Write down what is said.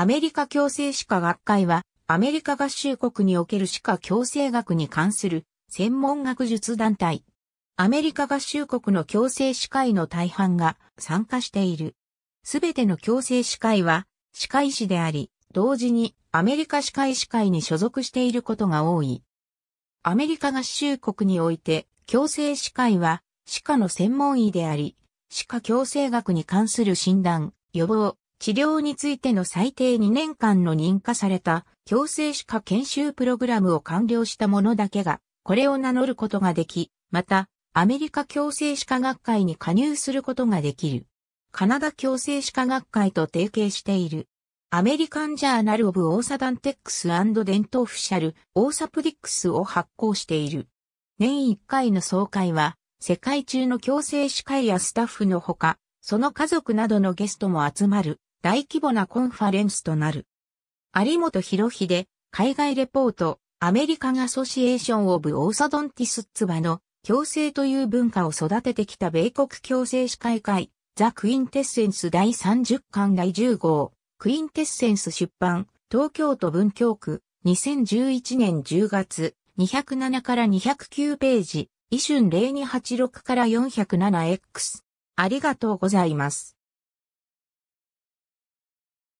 アメリカ強制歯科学会は、アメリカ合衆国における歯科矯正学に関する専門学術団体。アメリカ合衆国の共生歯科医の大半が参加している。すべての矯正歯科医は歯科医師であり、同時にアメリカ歯科医師会に所属していることが多い。アメリカ合衆国において、共生歯科医は歯科の専門医であり、歯科矯正学に関する診断、予防、治療についての最低2年間の認可された強制歯科研修プログラムを完了した者だけが、これを名乗ることができ、また、アメリカ強制歯科学会に加入することができる。カナダ強制歯科学会と提携している。アメリカンジャーナル・オブ・オーサダンテックス・デント・オフィシャル・オーサプディックスを発行している。年1回の総会は、世界中の強制歯科医やスタッフのほか、その家族などのゲストも集まる大規模なコンファレンスとなる。有本博秀、海外レポート、アメリカンアソシエーション・オブ・オーサドンティス・ツバの、共生という文化を育ててきた米国共生司会会、ザ・クインテッセンス第30巻第10号、クインテッセンス出版、東京都文京区、2011年10月、207から209ページ、イシュン0286から 407X。ありがとうございます。